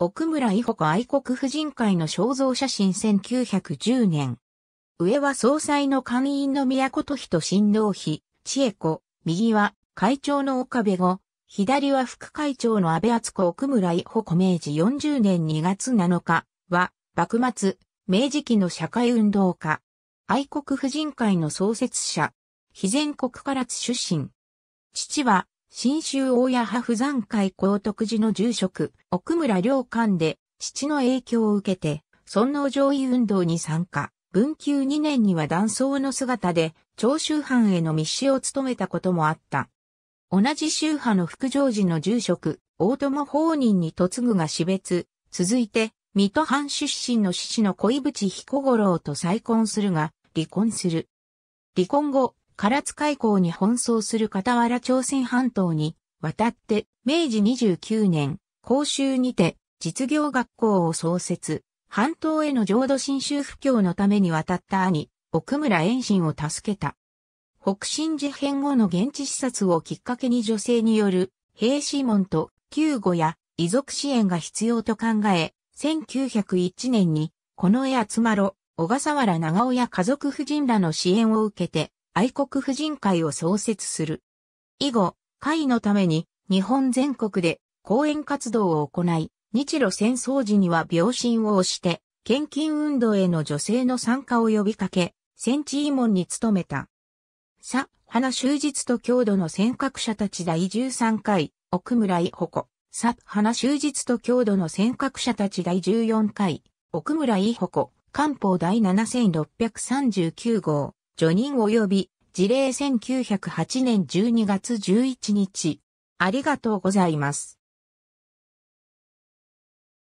奥村伊保子愛国婦人会の肖像写真1910年。上は総裁の官員の宮古都比と新郎妃、千恵子、右は会長の岡部後、左は副会長の安倍厚子奥村伊保子明治40年2月7日は、幕末、明治期の社会運動家。愛国婦人会の創設者。非全国から出身。父は新州大谷派不山会高徳寺の住職、奥村良官で、父の影響を受けて、尊王攘夷運動に参加。文久2年には断層の姿で、長州藩への密使を務めたこともあった。同じ宗派の副常寺の住職、大友法人に嫁ぐが死別。続いて、水戸藩出身の父の小井淵彦五郎と再婚するが、離婚する。離婚後、唐津海溝に奔走する傍ら朝鮮半島に渡って、明治29年、公衆にて実業学校を創設、半島への浄土真宗布教のために渡った兄、奥村遠心を助けた。北新寺編後の現地視察をきっかけに女性による兵士門と救護や遺族支援が必要と考え、1901年に、この絵集まろ、小笠原長親家族夫人らの支援を受けて、愛国婦人会を創設する。以後、会のために日本全国で講演活動を行い、日露戦争時には病心を押して、献金運動への女性の参加を呼びかけ、戦地慰問に努めた。さ、花終日と郷土の尖閣者たち第13回、奥村井穂子。さ、花終日と郷土の尖閣者たち第14回、奥村井穂子、官報第7639号。叙任及び事例1908年12月11日。ありがとうございます。